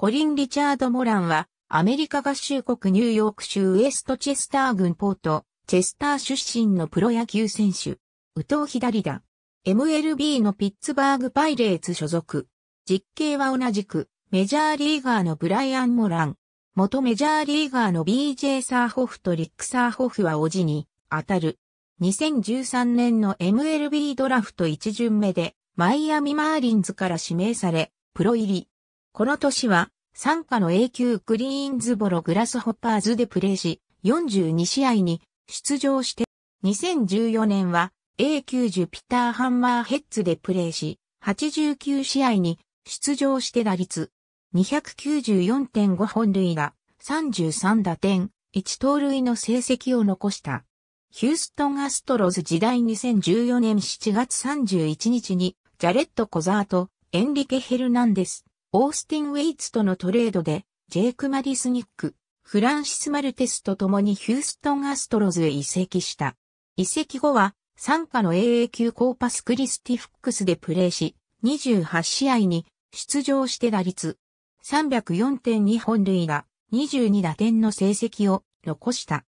コリン・リチャード・モランは、アメリカ合衆国ニューヨーク州ウエストチェスター郡ポート、チェスター出身のプロ野球選手。右投左打。MLB のピッツバーグパイレーツ所属。実刑は同じく、メジャーリーガーのブライアン・モラン。元メジャーリーガーの BJ サーホフとリック・サーホフはおじに、当たる。2013年の MLB ドラフト1巡目で、マイアミ・マーリンズから指名され、プロ入り。この年は、参加の A 級グリーンズボログラスホッパーズでプレーし、42試合に出場して、2014年は A 級ジュピターハンマーヘッズでプレーし、89試合に出場して打率294.5本塁打、33打点、1盗塁の成績を残した。ヒューストンアストロズ時代2014年7月31日に、ジャレット・コザート、エンリケ・ヘルナンデス、オースティン・ウェイツとのトレードで、ジェイク・マディスニック、フランシス・マルテスと共にヒューストン・アストロズへ移籍した。移籍後は、参加の AA 級コーパス・クリスティ・フックスでプレーし、28試合に出場して打率304.2本塁打、22打点の成績を残した。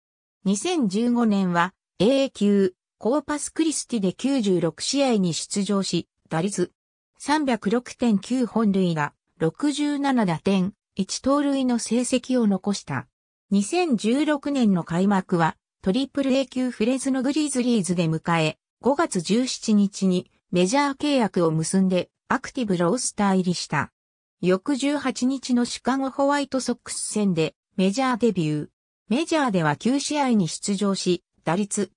2015年は AA 級コーパス・クリスティで96試合に出場し、打率306.9本塁打、67打点、1盗塁の成績を残した。2016年の開幕は、トリプル A 級フレズのグリーズリーズで迎え、5月17日にメジャー契約を結んでアクティブロースター入りした。翌18日のシカゴホワイトソックス戦でメジャーデビュー。メジャーでは9試合に出場し、打率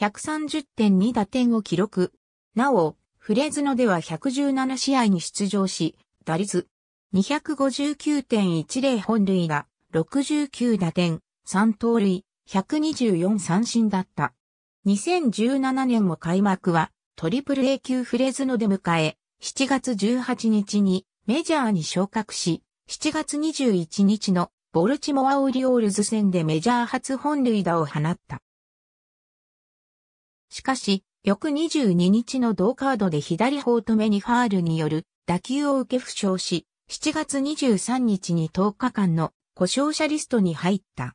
130.2打点を記録。なお、フレズノでは117試合に出場し、打率259.10本塁打、69打点、3盗塁、124三振だった。2017年も開幕はトリプル A 級フレズノで迎え、7月18日にメジャーに昇格し、7月21日のボルチモアオリオールズ戦でメジャー初本塁打を放った。しかし、翌22日の同カードで左方と目にファールによる打球を受け負傷し、7月23日に10日間の故障者リストに入った。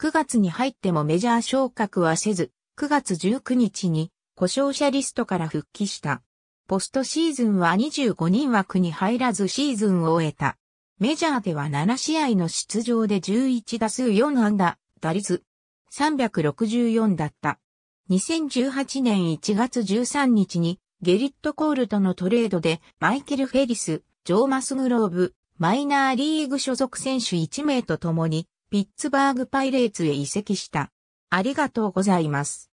9月に入ってもメジャー昇格はせず、9月19日に故障者リストから復帰した。ポストシーズンは25人枠に入らずシーズンを終えた。メジャーでは7試合の出場で11打数4安打、打率364だった。2018年1月13日にゲリット・コールとのトレードでマイケル・フェリス、ジョー・マスグローブ、マイナーリーグ所属選手1名と共に、ピッツバーグパイレーツへ移籍した。ありがとうございます。